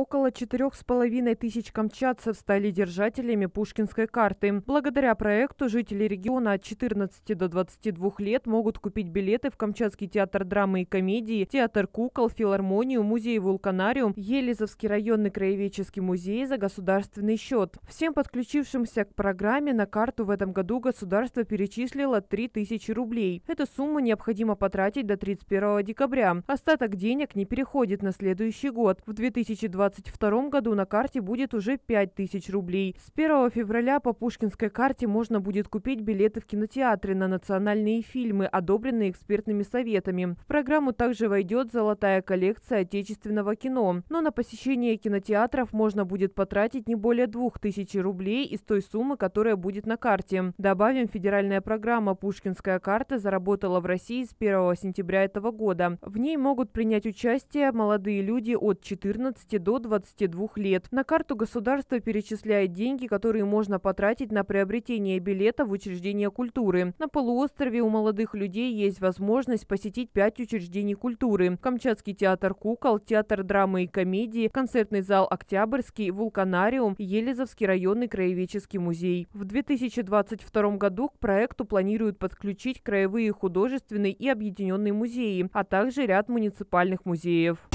Около четырех с половиной тысяч камчатцев стали держателями пушкинской карты. Благодаря проекту жители региона от 14 до 22 лет могут купить билеты в Камчатский театр драмы и комедии, театр кукол, филармонию, музей Вулканариум, Елизовский районный краеведческий музей за государственный счет. Всем подключившимся к программе на карту в этом году государство перечислило 3000 рублей. Эту сумму необходимо потратить до 31 декабря. Остаток денег не переходит на следующий год. В 2020 2022 году на карте будет уже 5000 рублей. С 1 февраля по Пушкинской карте можно будет купить билеты в кинотеатры на национальные фильмы, одобренные экспертными советами. В программу также войдет золотая коллекция отечественного кино. Но на посещение кинотеатров можно будет потратить не более 2000 рублей из той суммы, которая будет на карте. Добавим, федеральная программа «Пушкинская карта» заработала в России с 1 сентября этого года. В ней могут принять участие молодые люди от 14 до 22 лет. На карту государство перечисляет деньги, которые можно потратить на приобретение билета в учреждение культуры. На полуострове у молодых людей есть возможность посетить пять учреждений культуры. Камчатский театр кукол, театр драмы и комедии, концертный зал «Октябрьский», «Вулканариум», Елизовский районный краеведческий музей. В 2022 году к проекту планируют подключить краевые художественные и объединенные музеи, а также ряд муниципальных музеев.